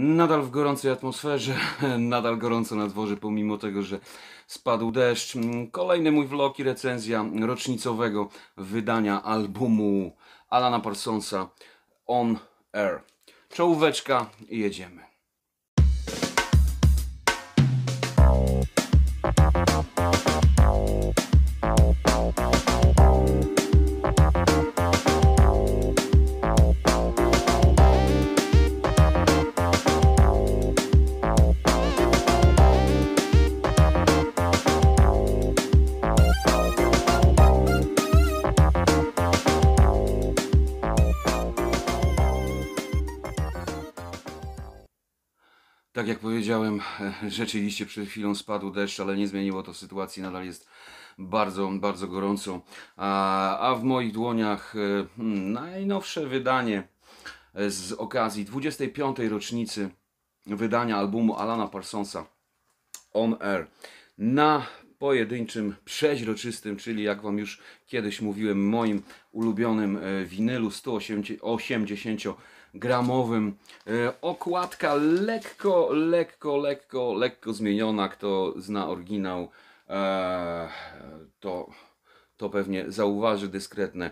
Nadal w gorącej atmosferze, nadal gorąco na dworze, pomimo tego, że spadł deszcz. Kolejny mój vlog i recenzja rocznicowego wydania albumu Alana Parsonsa On Air. Czołóweczka i jedziemy. powiedziałem, e, rzeczywiście przed chwilą spadł deszcz, ale nie zmieniło to sytuacji, nadal jest bardzo, bardzo gorąco. A, a w moich dłoniach e, hmm, najnowsze wydanie e, z okazji 25. rocznicy wydania albumu Alana Parsonsa On Air na pojedynczym, przeźroczystym, czyli jak Wam już kiedyś mówiłem, moim ulubionym e, winylu 180-gramowym. E, okładka lekko, lekko, lekko, lekko zmieniona. Kto zna oryginał, e, to to pewnie zauważy dyskretne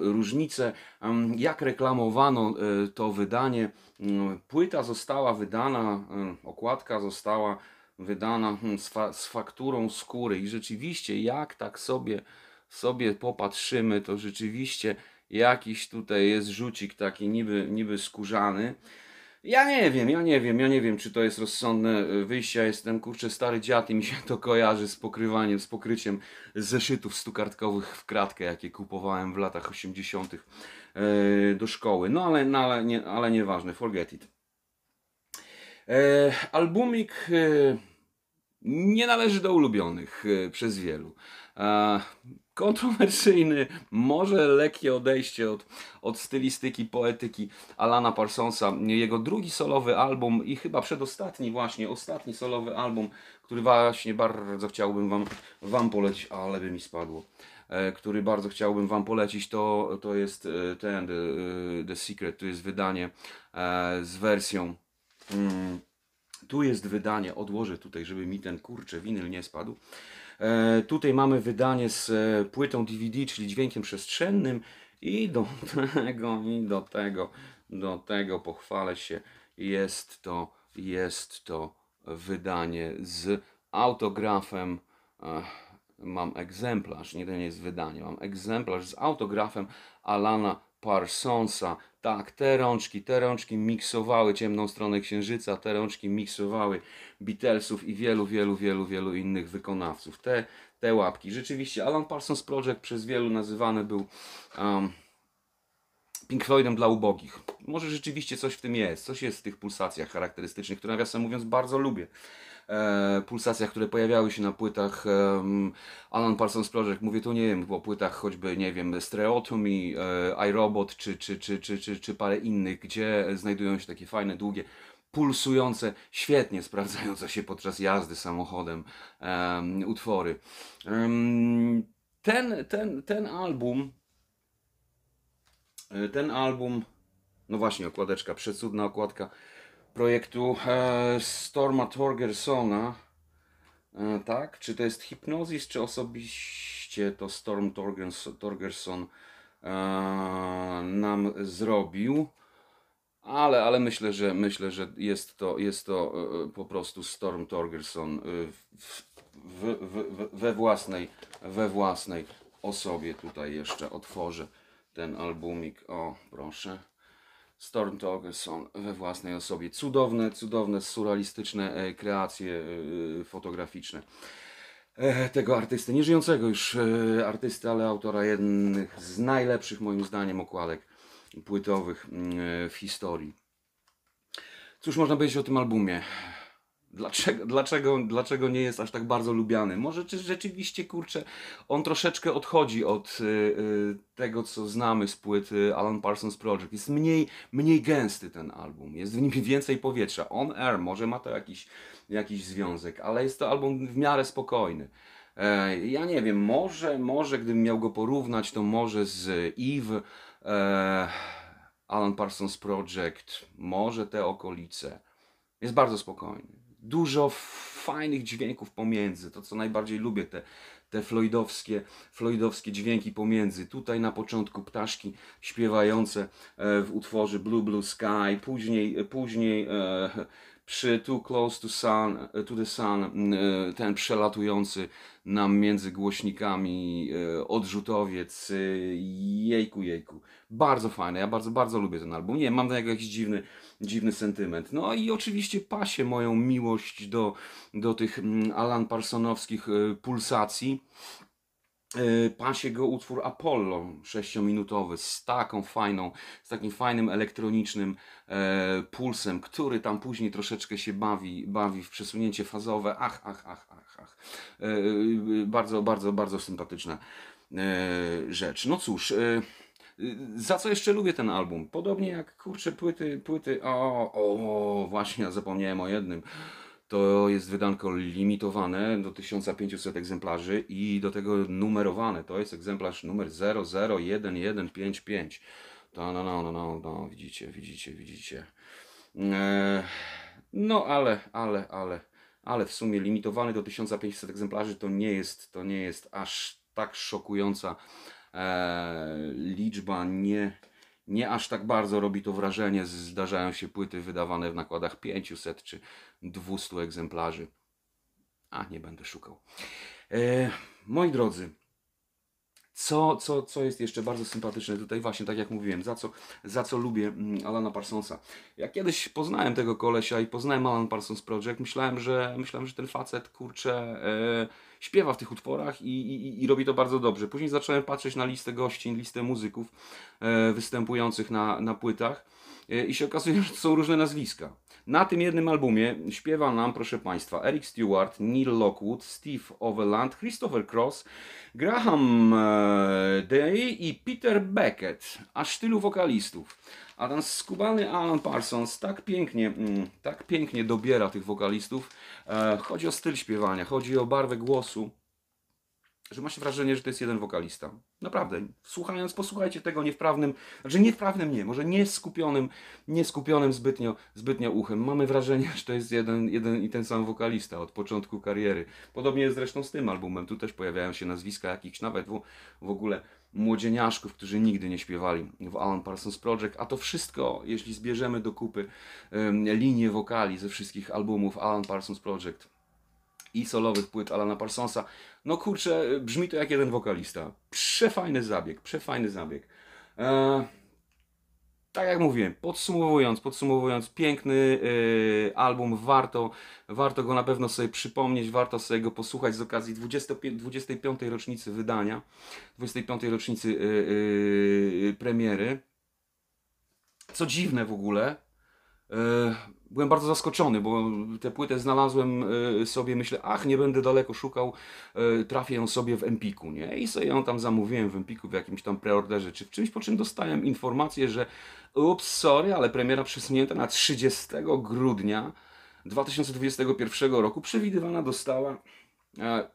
różnice. Mm, jak reklamowano to wydanie? Mm, płyta została wydana, mm, okładka została wydana hmm, z, fa z fakturą skóry. I rzeczywiście, jak tak sobie, sobie popatrzymy, to rzeczywiście jakiś tutaj jest rzucik taki niby, niby skórzany. Ja nie wiem, ja nie wiem, ja nie wiem, czy to jest rozsądne e, wyjście. Ja jestem kurczę stary dziad i mi się to kojarzy z pokrywaniem, z pokryciem zeszytów stukartkowych w kratkę, jakie kupowałem w latach 80. E, do szkoły. No ale, no, ale, nie, ale nieważne, forget it. E, albumik e, nie należy do ulubionych e, przez wielu. Kontrowersyjny, może lekkie odejście od, od stylistyki, poetyki Alana Parsonsa. Jego drugi solowy album i chyba przedostatni właśnie, ostatni solowy album, który właśnie bardzo chciałbym Wam, wam polecić, ale by mi spadło który bardzo chciałbym Wam polecić, to, to jest ten The, The Secret, to jest wydanie z wersją Mm, tu jest wydanie, odłożę tutaj, żeby mi ten kurczę winyl nie spadł. E, tutaj mamy wydanie z e, płytą DVD, czyli dźwiękiem przestrzennym i do tego, i do tego, do tego pochwalę się, jest to, jest to wydanie z autografem. Ech, mam egzemplarz, nie ten jest wydanie, mam egzemplarz z autografem Alana Parsonsa. Tak, te rączki, te rączki miksowały ciemną stronę Księżyca, te rączki miksowały Beatlesów i wielu, wielu, wielu, wielu innych wykonawców. Te, te łapki. Rzeczywiście, Alan Parsons Project przez wielu nazywany był... Um, Pink Floydem dla ubogich. Może rzeczywiście coś w tym jest, coś jest w tych pulsacjach charakterystycznych, które nawiasem mówiąc bardzo lubię. E, pulsacjach, które pojawiały się na płytach um, Alan Parsons Project. Mówię tu, nie wiem, o płytach choćby, nie wiem, Streotomy, e, iRobot czy, czy, czy, czy, czy, czy parę innych, gdzie znajdują się takie fajne, długie pulsujące, świetnie sprawdzające się podczas jazdy samochodem um, utwory. Um, ten, ten, ten album Y, ten album, no właśnie okładeczka, przecudna okładka projektu e, Storma Torgersona, e, tak? Czy to jest hipnozis, czy osobiście to Storm Torgers Torgerson e, nam zrobił? Ale, ale myślę, że myślę, że jest to, jest to e, e po prostu Storm Torgerson e, w, w, w, we własnej, we własnej osobie. Tutaj jeszcze otworzę ten albumik. O, proszę. Storm Talkers są we własnej osobie. Cudowne, cudowne, surrealistyczne e, kreacje e, e, fotograficzne tego artysty, nie żyjącego już artysty, ale autora jednych z najlepszych moim zdaniem okładek płytowych mm, w historii. Cóż można powiedzieć o tym albumie? Dlaczego, dlaczego, dlaczego nie jest aż tak bardzo lubiany? Może czy rzeczywiście, kurczę, on troszeczkę odchodzi od y, y, tego, co znamy z płyt Alan Parsons Project. Jest mniej, mniej gęsty ten album, jest w nim więcej powietrza. On Air, może ma to jakiś, jakiś związek, ale jest to album w miarę spokojny. E, ja nie wiem, może, może gdybym miał go porównać, to może z Eve, e, Alan Parsons Project, może te okolice. Jest bardzo spokojny dużo fajnych dźwięków pomiędzy. To, co najbardziej lubię, te, te floydowskie, floydowskie dźwięki pomiędzy. Tutaj na początku ptaszki śpiewające e, w utworze Blue Blue Sky, później, później e, przy Too Close to, sun, e, to the Sun, e, ten przelatujący nam między głośnikami e, odrzutowiec, jejku, jejku. Bardzo fajne, ja bardzo, bardzo lubię ten album. Nie, mam do niego jakiś dziwny, dziwny sentyment. No i oczywiście pasie moją miłość do, do tych Alan Parsonowskich pulsacji. E, pasie go utwór Apollo, sześciominutowy, z taką fajną, z takim fajnym elektronicznym e, pulsem, który tam później troszeczkę się bawi, bawi w przesunięcie fazowe. Ach, ach, ach, ach, ach. E, e bardzo, bardzo, bardzo sympatyczna e, rzecz. No cóż, e, za co jeszcze lubię ten album? Podobnie jak, kurczę, płyty, płyty, o, o, właśnie, zapomniałem o jednym. To jest wydanko limitowane do 1500 egzemplarzy i do tego numerowane. To jest egzemplarz numer 001155. No, no, no, no, no, widzicie, widzicie, widzicie. Eee, no, ale, ale, ale, ale w sumie limitowany do 1500 egzemplarzy to nie jest, to nie jest aż tak szokująca eee, liczba. Nie, nie aż tak bardzo robi to wrażenie. Zdarzają się płyty wydawane w nakładach 500 czy 200 egzemplarzy. A, nie będę szukał. E, moi drodzy, co, co, co jest jeszcze bardzo sympatyczne tutaj, właśnie tak jak mówiłem, za co, za co lubię mm, Alana Parsonsa. Ja kiedyś poznałem tego kolesia i poznałem Alan Parsons Project, myślałem, że, myślałem, że ten facet, kurczę, e, śpiewa w tych utworach i, i, i robi to bardzo dobrze. Później zacząłem patrzeć na listę gości, listę muzyków e, występujących na, na płytach e, i się okazuje, że to są różne nazwiska. Na tym jednym albumie śpiewa nam, proszę Państwa, Eric Stewart, Neil Lockwood, Steve Overland, Christopher Cross, Graham e, Day i Peter Beckett, aż tylu wokalistów. A ten skubany Alan Parsons tak pięknie, mm, tak pięknie dobiera tych wokalistów. E, chodzi o styl śpiewania, chodzi o barwę głosu że ma się wrażenie, że to jest jeden wokalista. Naprawdę, słuchając, posłuchajcie tego niewprawnym, znaczy niewprawnym nie, może nie skupionym, nie skupionym zbytnio, zbytnio uchem. Mamy wrażenie, że to jest jeden, jeden i ten sam wokalista od początku kariery. Podobnie jest zresztą z tym albumem. Tu też pojawiają się nazwiska jakichś nawet w, w ogóle młodzieniaszków, którzy nigdy nie śpiewali w Alan Parsons Project, a to wszystko, jeśli zbierzemy do kupy um, linię wokali ze wszystkich albumów Alan Parsons Project, i solowych płyt Alana Parsonsa. No kurczę, brzmi to jak jeden wokalista. Przefajny zabieg, przefajny zabieg. E, tak jak mówiłem, podsumowując, podsumowując, piękny e, album, warto, warto go na pewno sobie przypomnieć, warto sobie go posłuchać z okazji 25, 25 rocznicy wydania, 25 rocznicy e, premiery. Co dziwne w ogóle, byłem bardzo zaskoczony, bo tę płytę znalazłem e, sobie, myślę, ach, nie będę daleko szukał, e, trafię ją sobie w Empiku, nie? I sobie ją tam zamówiłem w Empiku w jakimś tam preorderze czy w czymś, po czym dostałem informację, że ups, sorry, ale premiera przesunięta na 30 grudnia 2021 roku, przewidywana dostała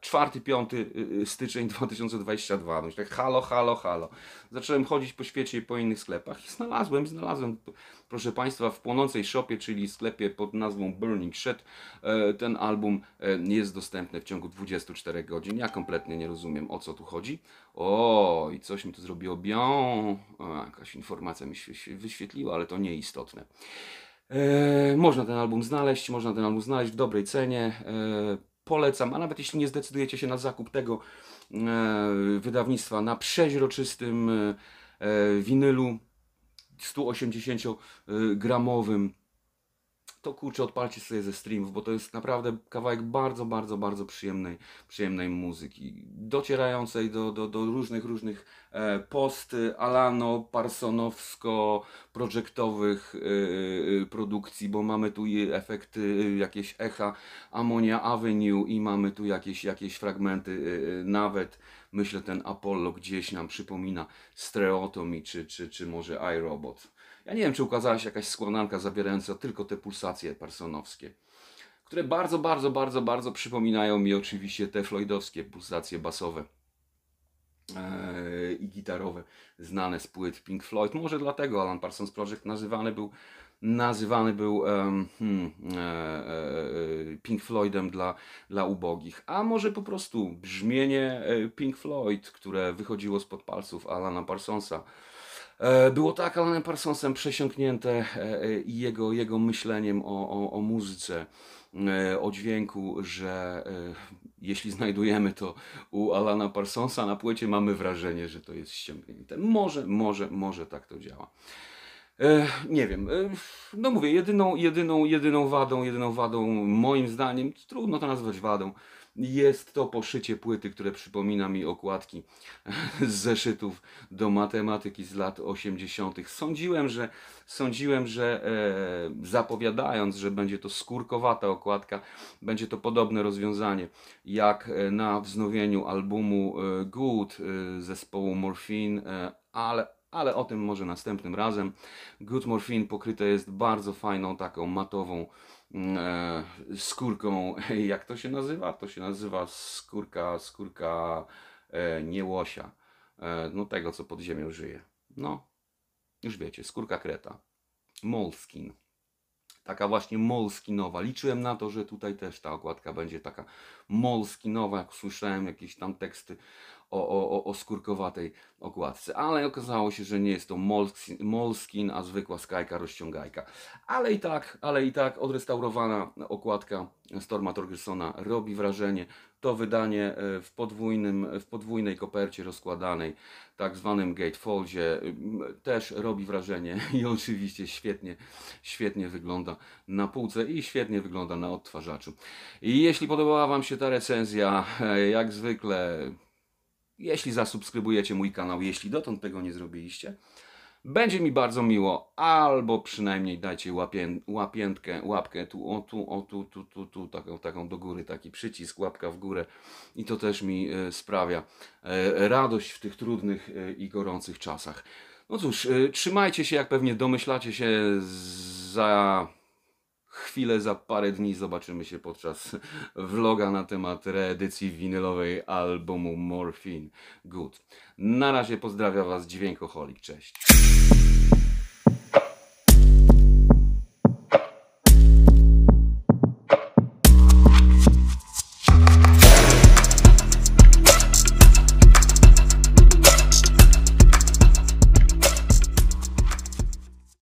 4, e, 5 y, y, styczeń 2022. Myślę, halo, halo, halo. Zacząłem chodzić po świecie i po innych sklepach i znalazłem, znalazłem, proszę Państwa, w płonącej shopie, czyli sklepie pod nazwą Burning Shed, e, ten album e, jest dostępny w ciągu 24 godzin. Ja kompletnie nie rozumiem, o co tu chodzi. O, i coś mi tu zrobiło bią. Jakaś informacja mi się wyświetliła, ale to nieistotne. można ten album znaleźć, można ten album znaleźć w dobrej cenie polecam, a nawet jeśli nie zdecydujecie się na zakup tego e, wydawnictwa na przeźroczystym e, e, winylu 180 gramowym to kurczę odpalcie sobie ze streamów, bo to jest naprawdę kawałek bardzo, bardzo, bardzo przyjemnej, przyjemnej muzyki. Docierającej do, do, do różnych, różnych e, post Alano, Parsonowsko, projektowych e, e, produkcji, bo mamy tu efekty, e, jakieś echa Ammonia Avenue i mamy tu jakieś, jakieś fragmenty e, e, nawet myślę ten Apollo gdzieś nam przypomina Streotomy czy, czy, czy może iRobot. Ja nie wiem, czy ukazała się jakaś składanka zawierająca tylko te pulsacje personowskie, które bardzo, bardzo, bardzo, bardzo przypominają mi oczywiście te floydowskie pulsacje basowe e, i gitarowe znane z płyt Pink Floyd. Może dlatego Alan Parsons Project nazywany był, nazywany był um, hmm, e, e, Pink Floydem dla, dla ubogich. A może po prostu brzmienie e, Pink Floyd, które wychodziło spod palców Alana Parsonsa E, było to tak, Alanem Parsonsem przesiąknięte e, e, jego, jego myśleniem o, o, o muzyce, o dźwięku, że jeśli znajdujemy to u Alana Parsonsa na płycie, mamy wrażenie, że to jest ściągnięte. Może, może, może tak to działa. Nie wiem, no mówię, jedyną, jedyną, jedyną wadą, jedyną wadą moim zdaniem, trudno to nazwać wadą, jest to poszycie płyty, które przypomina mi okładki z zeszytów do matematyki z lat 80. Sądziłem, że, sądziłem, że e, zapowiadając, że będzie to skórkowata okładka, będzie to podobne rozwiązanie jak e, na wznowieniu albumu e, Good e, zespołu Morphine, ale ale o tym może następnym razem. Good Morphine pokryte jest bardzo fajną, taką matową Mm, e, skórką, jak to się nazywa? To się nazywa skórka, skórka e, niełosia. E, no tego co pod ziemią żyje. No, już wiecie, skórka kreta, molskin taka właśnie molskinowa. Liczyłem na to, że tutaj też ta okładka będzie taka molskinowa, jak słyszałem jakieś tam teksty o, o, o skórkowatej okładce. Ale okazało się, że nie jest to molskin, a zwykła skajka rozciągajka. Ale i tak, ale i tak odrestaurowana okładka Storma Torgelsona robi wrażenie. To wydanie e, w, podwójnym, w podwójnej kopercie rozkładanej, tak zwanym gatefoldzie, też robi wrażenie i oczywiście świetnie, świetnie wygląda na półce i świetnie wygląda na odtwarzaczu. I jeśli podobała Wam się ta recenzja, e, jak zwykle jeśli zasubskrybujecie mój kanał, jeśli dotąd tego nie zrobiliście. Będzie mi bardzo miło, albo przynajmniej dajcie łapię, łapiętkę, łapkę tu, o tu, o tu, tu, tu, tu, taką, taką do góry, taki przycisk, łapka w górę i to też mi e, sprawia e, radość w tych trudnych e, i gorących czasach. No cóż, trzymajcie się, jak pewnie domyślacie się za chwilę za parę dni zobaczymy się podczas vloga na temat reedycji winylowej albumu Morphine Good. Na razie pozdrawiam Was, Dźwiękoholik, cześć.